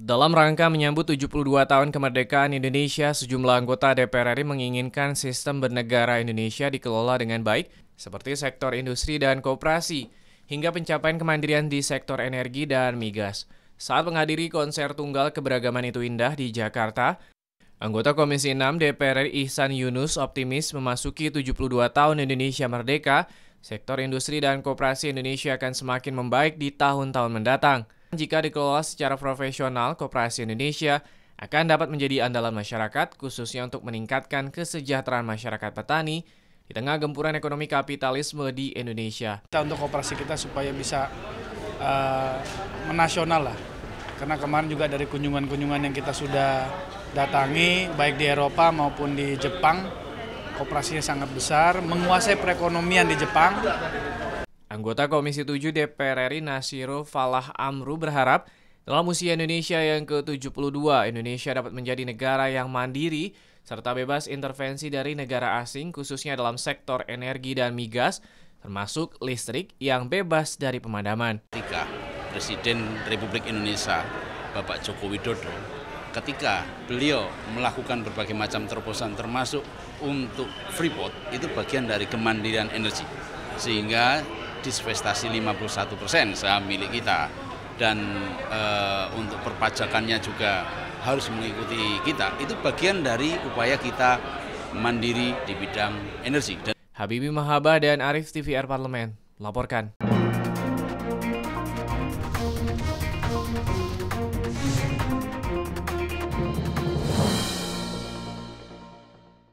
Dalam rangka menyambut 72 tahun kemerdekaan Indonesia, sejumlah anggota DPR RI menginginkan sistem bernegara Indonesia dikelola dengan baik, seperti sektor industri dan kooperasi hingga pencapaian kemandirian di sektor energi dan migas. Saat menghadiri konser tunggal keberagaman itu indah di Jakarta, anggota Komisi 6 DPR RI Ihsan Yunus optimis memasuki 72 tahun Indonesia Merdeka, sektor industri dan kooperasi Indonesia akan semakin membaik di tahun-tahun mendatang. Jika dikelola secara profesional, Koperasi Indonesia akan dapat menjadi andalan masyarakat khususnya untuk meningkatkan kesejahteraan masyarakat petani di tengah gempuran ekonomi kapitalisme di Indonesia. Kita untuk koperasi kita supaya bisa uh, menasional lah. Karena kemarin juga dari kunjungan-kunjungan yang kita sudah datangi, baik di Eropa maupun di Jepang, kooperasinya sangat besar, menguasai perekonomian di Jepang, Anggota Komisi 7 DPR RI Nasiru Falah Amru berharap dalam usia Indonesia yang ke-72, Indonesia dapat menjadi negara yang mandiri serta bebas intervensi dari negara asing khususnya dalam sektor energi dan migas termasuk listrik yang bebas dari pemadaman. Ketika Presiden Republik Indonesia Bapak Joko Widodo ketika beliau melakukan berbagai macam terobosan termasuk untuk Freeport itu bagian dari kemandirian energi sehingga disvestasi 51% saham milik kita dan e, untuk perpajakannya juga harus mengikuti kita. Itu bagian dari upaya kita mandiri di bidang energi. Dan Habibi Mahaba dan Arif TVR Parlemen melaporkan.